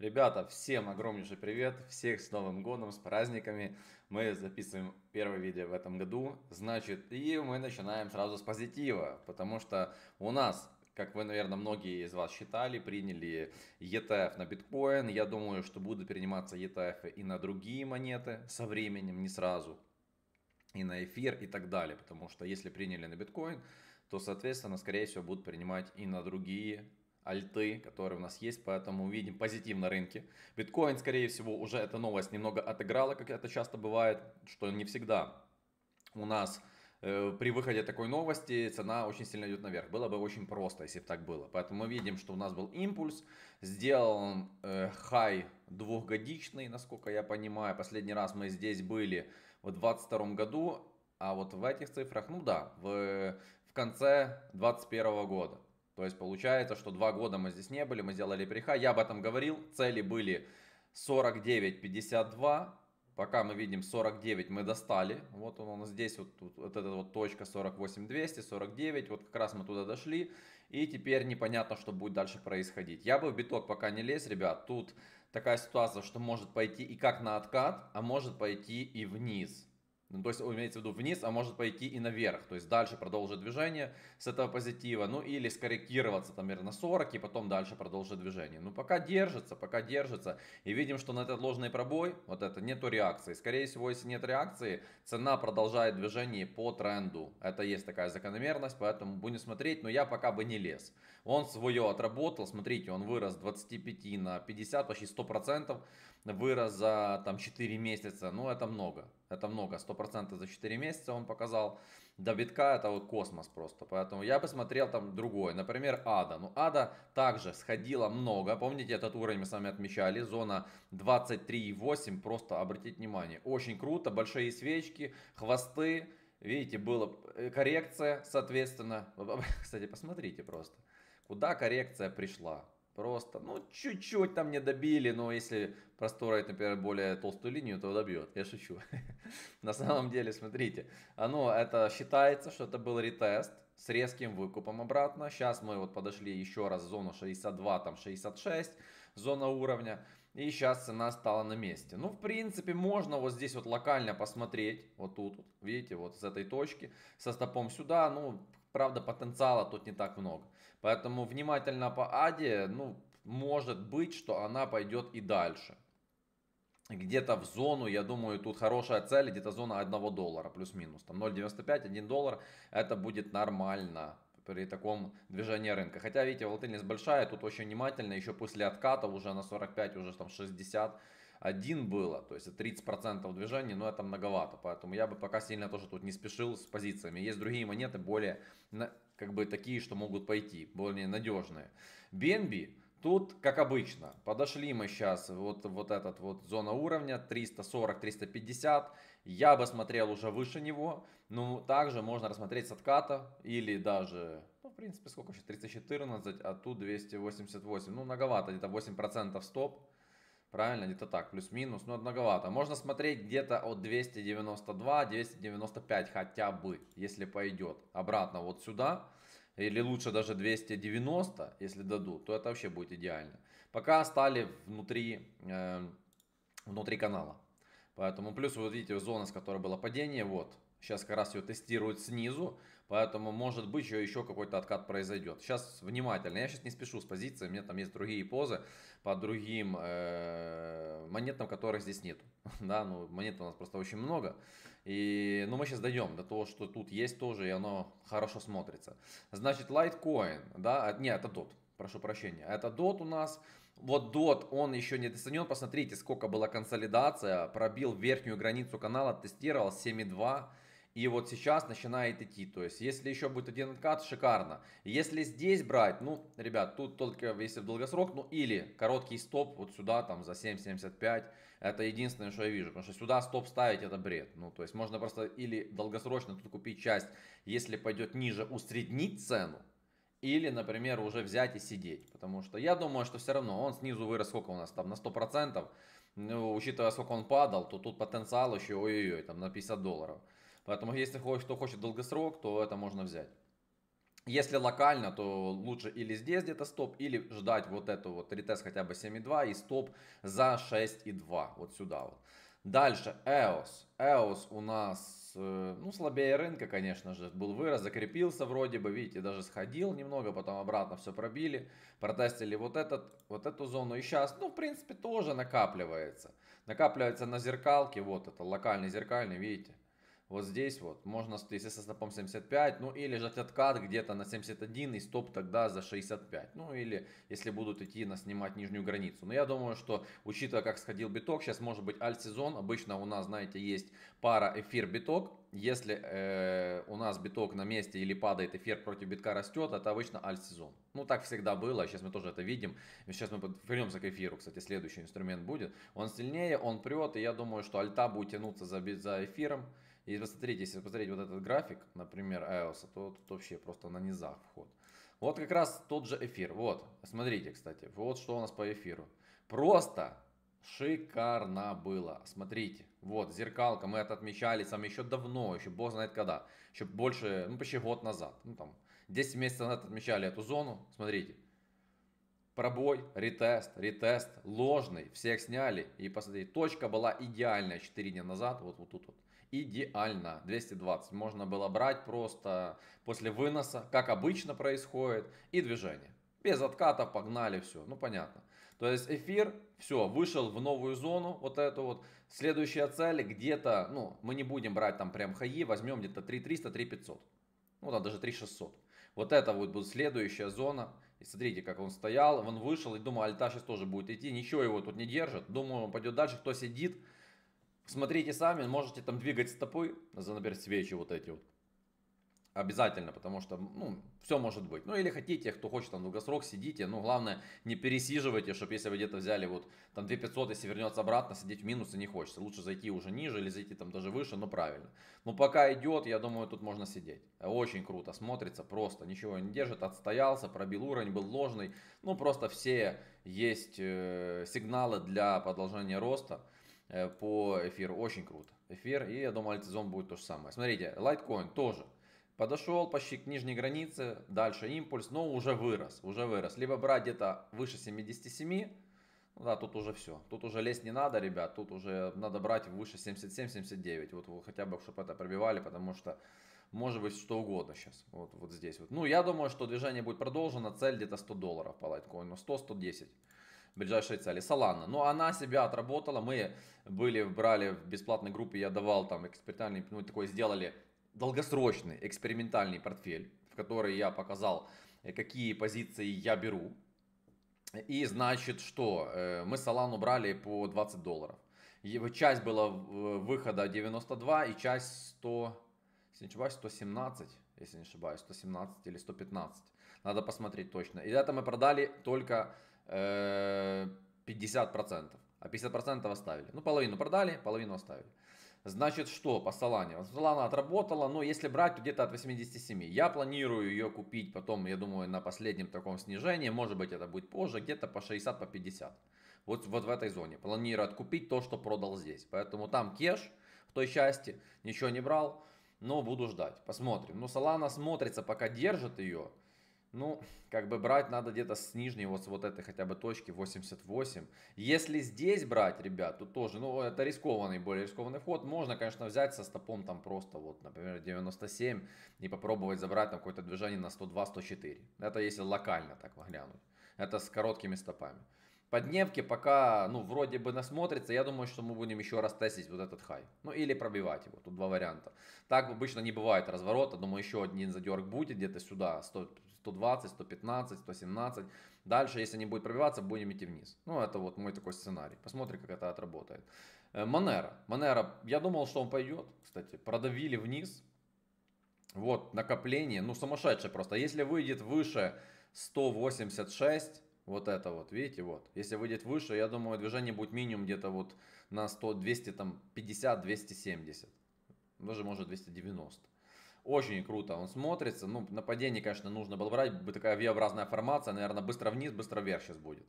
Ребята, всем огромнейший привет, всех с Новым Годом, с праздниками. Мы записываем первое видео в этом году, значит, и мы начинаем сразу с позитива, потому что у нас как вы, наверное, многие из вас считали, приняли ETF на биткоин. Я думаю, что будут приниматься ETF и на другие монеты со временем, не сразу, и на эфир и так далее. Потому что если приняли на биткоин, то, соответственно, скорее всего, будут принимать и на другие альты, которые у нас есть, поэтому увидим позитив на рынке. Биткоин, скорее всего, уже эта новость немного отыграла, как это часто бывает, что не всегда у нас э, при выходе такой новости цена очень сильно идет наверх. Было бы очень просто, если бы так было. Поэтому мы видим, что у нас был импульс, сделан э, двухгодичный, насколько я понимаю. Последний раз мы здесь были в 2022 году, а вот в этих цифрах, ну да, в, в конце 2021 года. То есть получается, что два года мы здесь не были, мы сделали переха. Я об этом говорил, цели были 49-52. Пока мы видим 49 мы достали. Вот он у здесь, вот, вот, вот эта вот точка 48-200, 49. Вот как раз мы туда дошли. И теперь непонятно, что будет дальше происходить. Я бы в биток пока не лез, ребят. Тут такая ситуация, что может пойти и как на откат, а может пойти и вниз. Ну, то есть имеется в виду вниз, а может пойти и наверх, то есть дальше продолжить движение с этого позитива, ну или скорректироваться там на 40 и потом дальше продолжить движение. Ну пока держится, пока держится и видим, что на этот ложный пробой, вот это, нету реакции. Скорее всего, если нет реакции, цена продолжает движение по тренду. Это есть такая закономерность, поэтому будем смотреть, но я пока бы не лез. Он свое отработал, смотрите, он вырос с 25 на 50, почти 100%, вырос за там 4 месяца, ну это много, это много, 100% за 4 месяца он показал. До битка это вот космос просто, поэтому я бы смотрел там другой, например, Ада. Ну Ада также сходила много, помните этот уровень мы с вами отмечали, зона 23,8, просто обратите внимание, очень круто, большие свечки, хвосты, видите, была э, коррекция, соответственно, кстати, посмотрите просто. Куда коррекция пришла? Просто, ну, чуть-чуть там не добили, но если простроить, например, более толстую линию, то добьет. Я шучу. На самом деле, смотрите, оно, это считается, что это был ретест с резким выкупом обратно. Сейчас мы вот подошли еще раз в зону 62, там 66, зона уровня. И сейчас цена стала на месте. Ну, в принципе, можно вот здесь вот локально посмотреть. Вот тут, вот, видите, вот с этой точки. Со стопом сюда. Ну, Правда, потенциала тут не так много. Поэтому внимательно по Аде, ну, может быть, что она пойдет и дальше. Где-то в зону, я думаю, тут хорошая цель, где-то зона 1 доллара, плюс-минус. Там 0,95, 1 доллар, это будет нормально при таком движении рынка. Хотя, видите, волатильность большая, тут очень внимательно, еще после отката уже на 45, уже там 60, один было, то есть 30% движения, но это многовато, поэтому я бы пока сильно тоже тут не спешил с позициями. Есть другие монеты более, как бы такие, что могут пойти, более надежные. BNB, Тут, как обычно, подошли мы сейчас, вот, вот этот вот зона уровня, 340-350, я бы смотрел уже выше него, но ну, также можно рассмотреть с отката, или даже, ну, в принципе, сколько еще, 314, а тут 288, ну, многовато, где-то 8% стоп, Правильно, где-то так, плюс-минус, но ну, многовато. Можно смотреть где-то от 292-295 хотя бы, если пойдет. Обратно вот сюда, или лучше даже 290, если дадут, то это вообще будет идеально. Пока стали внутри, э, внутри канала. Поэтому плюс вот видите зона, с которой было падение, вот. Сейчас как раз ее тестируют снизу. Поэтому, может быть, еще какой-то откат произойдет. Сейчас внимательно. Я сейчас не спешу с позиции. У меня там есть другие позы по другим э, монетам, которых здесь нету. Да, ну монет у нас просто очень много. И, ну, мы сейчас дойдем до того, что тут есть тоже, и оно хорошо смотрится. Значит, Litecoin, да, а, нет, это DOT, прошу прощения. Это DOT у нас, вот DOT, он еще не достанен, посмотрите, сколько была консолидация, пробил верхнюю границу канала, тестировал 7,2, и вот сейчас начинает идти. То есть, если еще будет один откат, шикарно. Если здесь брать, ну, ребят, тут только если в долгосрок, ну, или короткий стоп вот сюда, там, за 7,75, это единственное, что я вижу. Потому что сюда стоп ставить, это бред. Ну, то есть, можно просто или долгосрочно тут купить часть, если пойдет ниже, усреднить цену, или, например, уже взять и сидеть. Потому что я думаю, что все равно он снизу вырос, сколько у нас там, на 100%. Ну, учитывая, сколько он падал, то тут потенциал еще, ой-ой-ой, там на 50 долларов. Поэтому если кто хочет долгосрок, то это можно взять. Если локально, то лучше или здесь где-то стоп, или ждать вот эту вот ретест хотя бы 7.2 и стоп за 6.2, вот сюда вот. Дальше EOS. EOS у нас, э, ну, слабее рынка, конечно же, был вырос, закрепился вроде бы, видите, даже сходил немного, потом обратно все пробили, протестили вот, этот, вот эту зону. И сейчас, ну, в принципе, тоже накапливается. Накапливается на зеркалке, вот это, локальный зеркальный, видите вот здесь вот можно, если со стопом 75, ну или же откат где-то на 71 и стоп тогда за 65. Ну или если будут идти на снимать нижнюю границу. Но я думаю, что учитывая как сходил биток, сейчас может быть альт-сезон. Обычно у нас, знаете, есть пара эфир-биток. Если э, у нас биток на месте или падает, эфир против битка растет, это обычно альт-сезон. Ну так всегда было, сейчас мы тоже это видим. Сейчас мы вернемся к эфиру, кстати, следующий инструмент будет. Он сильнее, он прет, и я думаю, что альта будет тянуться за, за эфиром. И посмотрите, если посмотреть вот этот график, например, iOS, то тут вообще просто на низах вход. Вот как раз тот же эфир. Вот, смотрите, кстати, вот что у нас по эфиру. Просто шикарно было. Смотрите, вот зеркалка, мы это отмечали сами еще давно, еще бог знает когда. Еще больше, ну почти год назад, ну там 10 месяцев назад отмечали эту зону. Смотрите, пробой, ретест, ретест, ложный, всех сняли. И посмотрите, точка была идеальная 4 дня назад, вот, вот тут вот идеально. 220 можно было брать просто после выноса, как обычно происходит, и движение. Без отката погнали все, ну понятно. То есть эфир, все, вышел в новую зону, вот эту вот. Следующая цель где-то, ну мы не будем брать там прям хаи, возьмем где-то 3300, 3500. Ну там даже 3600. Вот это вот будет следующая зона. И смотрите, как он стоял, он вышел и думал, альта сейчас тоже будет идти. Ничего его тут не держит. Думаю, он пойдет дальше. Кто сидит, Смотрите сами, можете там двигать стопы, за, например, свечи вот эти вот. Обязательно, потому что, ну, все может быть. Ну, или хотите, кто хочет там долгосрок, сидите. Но главное, не пересиживайте, чтобы если вы где-то взяли вот там 2500, если вернется обратно, сидеть в минусе не хочется. Лучше зайти уже ниже или зайти там даже выше, но правильно. Но пока идет, я думаю, тут можно сидеть. Очень круто смотрится, просто ничего не держит, отстоялся, пробил уровень, был ложный. Ну, просто все есть э, сигналы для продолжения роста. Э, по эфиру. Очень круто. Эфир, и я думаю, альтизон будет то же самое. Смотрите, лайткоин тоже. Подошел почти к нижней границе, дальше импульс, но уже вырос, уже вырос. Либо брать где-то выше 77, ну да, тут уже все. Тут уже лезть не надо, ребят, тут уже надо брать выше 77-79. Вот вы хотя бы, чтобы это пробивали, потому что может быть что угодно сейчас. Вот, вот здесь вот. Ну, я думаю, что движение будет продолжено, цель где-то 100 долларов по лайткоину, 100-110 ближайшей цели, Салана, Но она себя отработала, мы были, брали в бесплатной группе, я давал там экспериментальный, ну такой сделали долгосрочный экспериментальный портфель, в который я показал, э, какие позиции я беру. И значит, что э, мы Solana брали по 20 долларов. Его часть была э, выхода 92 и часть 100, если не ошибаюсь, 117, если не ошибаюсь, 117 или 115. Надо посмотреть точно. И это мы продали только 50%, э, а 50% оставили. Ну, половину продали, половину оставили. Значит, что по Солане? Солана отработала, но если брать, то где-то от 87. Я планирую ее купить потом, я думаю, на последнем таком снижении, может быть, это будет позже, где-то по 60, по 50. Вот, вот в этой зоне. Планирую откупить то, что продал здесь. Поэтому там кеш в той части, ничего не брал, но буду ждать. Посмотрим. Но ну, Солана смотрится, пока держит ее. Ну, как бы брать надо где-то с нижней, вот с вот этой хотя бы точки 88. Если здесь брать, ребят, то тоже, ну, это рискованный, более рискованный вход. Можно, конечно, взять со стопом там просто вот, например, 97 и попробовать забрать там какое-то движение на 102-104. Это если локально так выглянуть. Это с короткими стопами. По дневке пока, ну, вроде бы насмотрится, я думаю, что мы будем еще раз тестить вот этот хай. Ну, или пробивать его, тут два варианта. Так обычно не бывает разворота, думаю, еще один задерг будет где-то сюда, 100, 120, 115, 117. Дальше, если не будет пробиваться, будем идти вниз. Ну, это вот мой такой сценарий. Посмотрим, как это отработает. Э, Манера. Манера, я думал, что он пойдет, кстати. Продавили вниз. Вот, накопление, ну, сумасшедшее просто. Если выйдет выше 186, вот это вот, видите, вот. Если выйдет выше, я думаю, движение будет минимум где-то вот на 100, 200, там, 50, 270. Даже может 290. Очень круто он смотрится. Ну, нападение, конечно, нужно было брать. бы Такая V-образная формация. Наверное, быстро вниз, быстро вверх сейчас будет.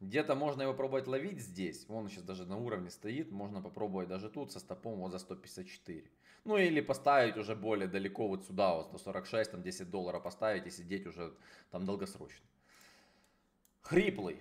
Где-то можно его пробовать ловить здесь. Он сейчас даже на уровне стоит. Можно попробовать даже тут со стопом вот за 154. Ну или поставить уже более далеко вот сюда, вот 146, там 10 долларов поставить и сидеть уже там долгосрочно. Хриплый.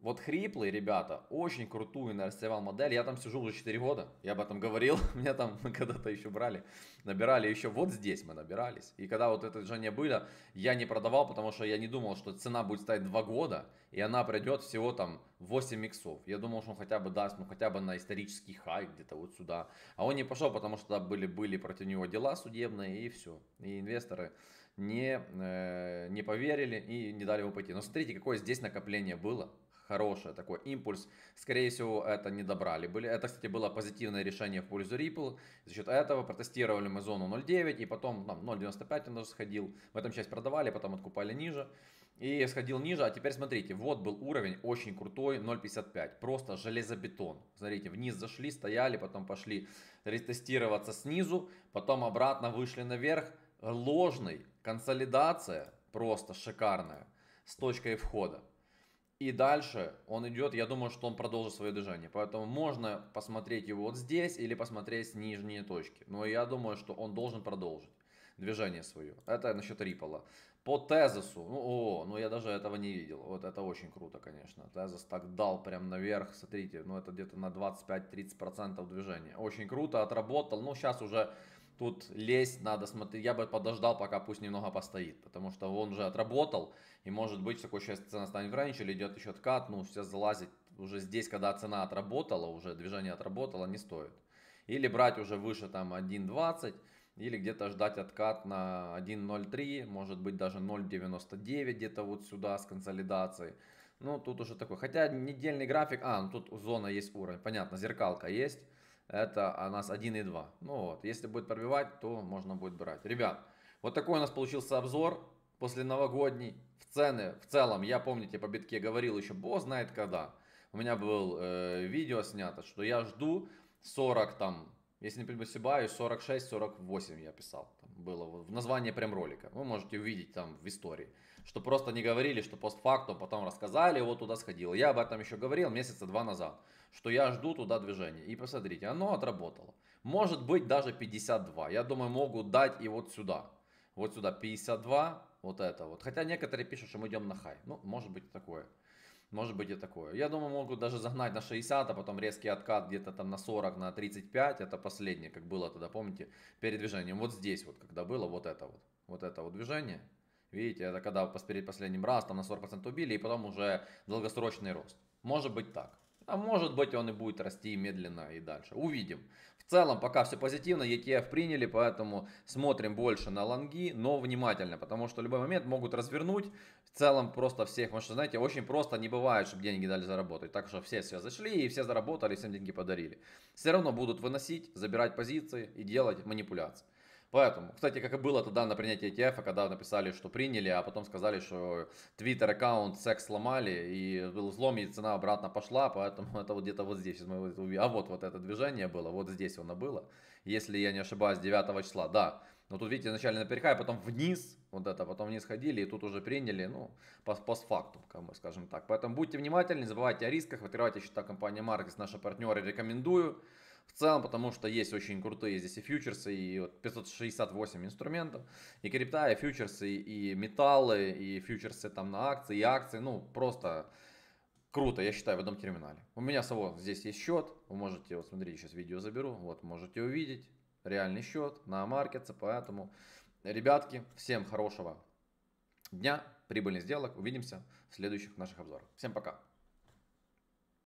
Вот хриплый, ребята, очень крутую нарисовал модель. Я там сижу уже 4 года, я об этом говорил. Меня там когда-то еще брали, набирали еще. Вот здесь мы набирались. И когда вот это Женя было, я не продавал, потому что я не думал, что цена будет стоять 2 года, и она придет всего там 8 миксов. Я думал, что он хотя бы даст, ну хотя бы на исторический хай где-то вот сюда. А он не пошел, потому что были, были против него дела судебные и все. И инвесторы не, э, не поверили и не дали его пойти. Но смотрите, какое здесь накопление было хорошее, такой импульс. Скорее всего, это не добрали. Были, это, кстати, было позитивное решение в пользу Ripple. За счет этого протестировали мы зону 0.9 и потом там 0.95 он даже сходил. В этом часть продавали, потом откупали ниже. И сходил ниже, а теперь смотрите, вот был уровень очень крутой 0.55, просто железобетон. Смотрите, вниз зашли, стояли, потом пошли ретестироваться снизу, потом обратно вышли наверх. Ложный, консолидация просто шикарная с точкой входа. И дальше он идет, я думаю, что он продолжит свое движение. Поэтому можно посмотреть его вот здесь или посмотреть с нижней точки. Но я думаю, что он должен продолжить движение свое. Это насчет Рипола. По Тезосу, ну, о, ну я даже этого не видел. Вот это очень круто, конечно. Тезос так дал прям наверх, смотрите, ну это где-то на 25-30% движения. Очень круто, отработал. Ну сейчас уже тут лезть надо смотреть. Я бы подождал, пока пусть немного постоит, потому что он уже отработал, и может быть, такой сейчас цена станет в рейндж или идет еще откат, ну, сейчас залазить уже здесь, когда цена отработала, уже движение отработало, не стоит. Или брать уже выше там 1.20, или где-то ждать откат на 1.03, может быть даже 0.99 где-то вот сюда с консолидацией. Ну, тут уже такой, хотя недельный график, а, ну тут зона есть уровень, понятно, зеркалка есть, это у нас 1 и 2. Ну вот, если будет пробивать, то можно будет брать. Ребят, вот такой у нас получился обзор после новогодний. В цены, в целом, я помните по битке говорил еще, бог знает когда. У меня было э, видео снято, что я жду 40 там, если не прибусибаю, 46-48 я писал. Там было в названии прям ролика. Вы можете увидеть там в истории. Что просто не говорили, что постфактум, потом рассказали, вот туда сходил. Я об этом еще говорил месяца два назад что я жду туда движения. И посмотрите, оно отработало. Может быть даже 52. Я думаю, могу дать и вот сюда. Вот сюда 52, вот это вот. Хотя некоторые пишут, что мы идем на хай. Ну, может быть такое. Может быть и такое. Я думаю, могу даже загнать на 60, а потом резкий откат где-то там на 40, на 35. Это последнее, как было тогда, помните, перед движением. Вот здесь вот, когда было вот это вот. Вот это вот движение. Видите, это когда перед последним раз там на 40% убили, и потом уже долгосрочный рост. Может быть так. А может быть он и будет расти медленно и дальше. Увидим. В целом пока все позитивно, ETF приняли, поэтому смотрим больше на лонги, но внимательно, потому что в любой момент могут развернуть. В целом просто всех, потому что, знаете, очень просто не бывает, чтобы деньги дали заработать. Так что все все зашли и все заработали, всем деньги подарили. Все равно будут выносить, забирать позиции и делать манипуляции. Поэтому, кстати, как и было тогда на принятии ETF, а, когда написали, что приняли, а потом сказали, что Twitter аккаунт секс сломали, и был взлом, и цена обратно пошла, поэтому это вот где-то вот здесь. А вот вот это движение было, вот здесь оно было, если я не ошибаюсь, 9 числа, да. Но тут, видите, вначале напереха, а потом вниз, вот это, потом вниз ходили, и тут уже приняли, ну, по, по факту, как мы скажем так. Поэтому будьте внимательны, не забывайте о рисках, открывайте счета компании Markets, наши партнеры, рекомендую в целом, потому что есть очень крутые здесь и фьючерсы, и вот 568 инструментов, и крипта, и фьючерсы, и металлы, и фьючерсы там на акции, и акции, ну, просто круто, я считаю, в одном терминале. У меня самого здесь есть счет, вы можете, вот смотрите, сейчас видео заберу, вот, можете увидеть, реальный счет на маркетсе, поэтому, ребятки, всем хорошего дня, прибыльных сделок, увидимся в следующих наших обзорах. Всем пока!